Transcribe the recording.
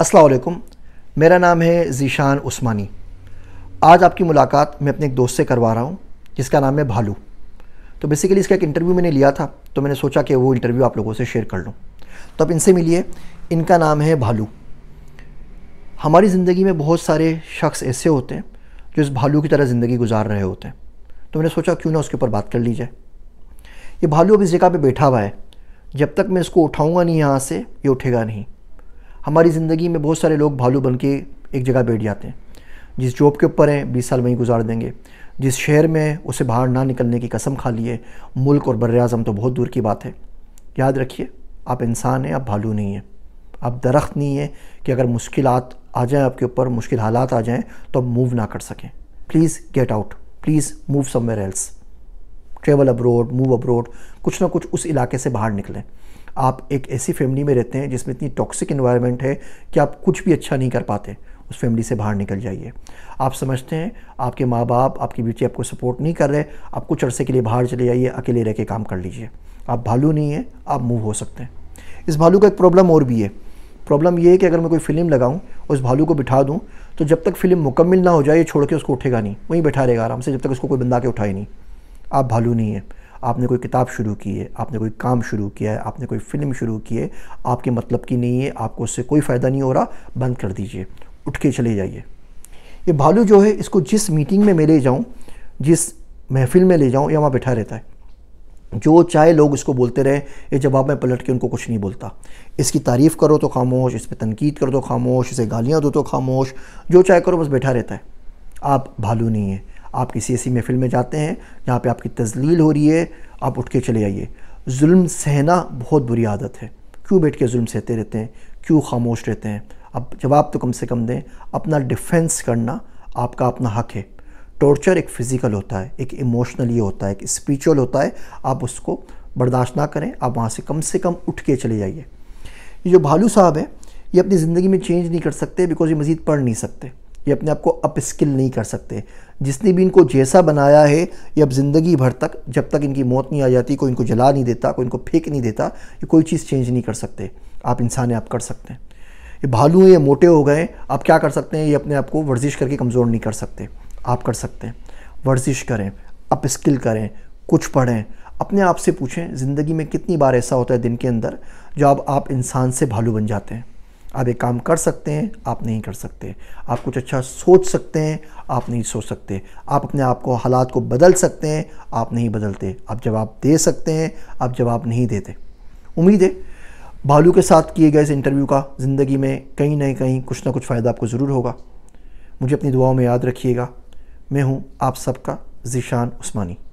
असलकुम मेरा नाम है ज़ीशान उस्मानी आज आपकी मुलाकात मैं अपने एक दोस्त से करवा रहा हूँ जिसका नाम है भालू तो बेसिकली इसका एक इंटरव्यू मैंने लिया था तो मैंने सोचा कि वो इंटरव्यू आप लोगों से शेयर कर लूँ तो आप इनसे मिलिए इनका नाम है भालू हमारी ज़िंदगी में बहुत सारे शख्स ऐसे होते हैं जो इस भालू की तरह ज़िंदगी गुजार रहे होते हैं तो मैंने सोचा क्यों ना उसके ऊपर बात कर ली जाए ये भालू अब इस जगह पर बैठा हुआ है जब तक मैं इसको उठाऊँगा नहीं यहाँ से ये उठेगा नहीं हमारी ज़िंदगी में बहुत सारे लोग भालू बन के एक जगह बैठ जाते हैं जिस जॉब के ऊपर हैं बीस साल वहीं गुजार देंगे जिस शहर में उसे बाहर ना निकलने की कसम खा ली है मुल्क और बर अज़म तो बहुत दूर की बात है याद रखिए आप इंसान हैं आप भालू नहीं हैं आप दरख्त नहीं हैं कि अगर मुश्किल आ जाएँ आपके ऊपर मुश्किल हालात आ जाएँ तो आप मूव ना कर सकें please get out please move somewhere else travel abroad move abroad कुछ ना कुछ उस इलाके से बाहर निकलें आप एक ऐसी फैमिली में रहते हैं जिसमें इतनी टॉक्सिक इन्वायरमेंट है कि आप कुछ भी अच्छा नहीं कर पाते उस फैमिली से बाहर निकल जाइए आप समझते हैं आपके माँ बाप आपकी बेटी आपको सपोर्ट नहीं कर रहे आप कुछ अरसे के लिए बाहर चले जाइए अकेले रह के काम कर लीजिए आप भालू नहीं है आप मूव हो सकते हैं इस भालू का एक प्रॉब्लम और भी है प्रॉब्लम ये है कि अगर मैं कोई फिल्म लगाऊं उस भालू को बिठा दूं तो जब तक फिल्म मुकम्मल ना हो जाए छोड़ के उसको उठेगा नहीं वहीं बैठा रहेगा आराम से जब तक उसको कोई बंदा के उठाए नहीं आप भालू नहीं है आपने कोई किताब शुरू की है आपने कोई काम शुरू किया है आपने कोई फ़िल्म शुरू की है आपके मतलब की नहीं है आपको उससे कोई फ़ायदा नहीं हो रहा बंद कर दीजिए उठ के चले जाइए ये भालू जो है इसको जिस मीटिंग में मैं ले जाऊँ जिस महफिल में ले जाऊँ या वहाँ बैठा रहता है जो चाहे लोग इसको बोलते रहे ये जवाब में पलट के उनको कुछ नहीं बोलता इसकी तारीफ़ करो तो खामोश इस पर तनकीद करो दो तो खामोश इसे गालियाँ दो तो खामोश जो चाहे करो बस बैठा रहता है आप भालू नहीं है आप किसी ऐसी महफिल में जाते हैं जहाँ पे आपकी तजलील हो रही है आप उठ के चले जाइए जुल्म सहना बहुत बुरी आदत है क्यों बैठ के जुल्म सहते रहते हैं क्यों खामोश रहते हैं अब जवाब तो कम से कम दें अपना डिफेंस करना आपका अपना हक है टॉर्चर एक फ़िज़िकल होता है एक इमोशनली होता है एक स्पिरिचुअल होता है आप उसको बर्दाश्त ना करें आप वहाँ से कम से कम उठ के चले जाइए ये जो भालू साहब हैं ये अपनी ज़िंदगी में चेंज नहीं कर सकते बिकॉज ये मज़ीद पढ़ नहीं सकते ये अपने आप को अप स्किल नहीं कर सकते जिसने भी इनको जैसा बनाया है ये अब ज़िंदगी भर तक जब तक इनकी मौत नहीं आ जाती कोई इनको जला नहीं देता कोई इनको फेंक नहीं देता ये कोई चीज़ चेंज नहीं कर सकते आप इंसान आप कर सकते हैं ये भालू हैं ये मोटे हो गए आप क्या कर सकते हैं ये अपने आप को वर्जिश करके कमज़ोर नहीं कर सकते आप कर सकते हैं वर्जिश करें अप स्किल करें कुछ पढ़ें अपने आप से पूछें ज़िंदगी में कितनी बार ऐसा होता है दिन के अंदर जो आप इंसान से भालू बन जाते हैं आप एक काम कर सकते हैं आप नहीं कर सकते आप कुछ अच्छा सोच सकते हैं आप नहीं सोच सकते आप अपने आप को हालात को बदल सकते हैं आप नहीं बदलते आप जवाब दे सकते हैं आप जवाब नहीं देते उम्मीद है भालू के साथ किए गए इस इंटरव्यू का ज़िंदगी में कहीं ना कहीं कुछ ना कुछ फ़ायदा आपको ज़रूर होगा मुझे अपनी दुआओं में याद रखिएगा मैं हूँ आप सबका ज़िशान उस्मानी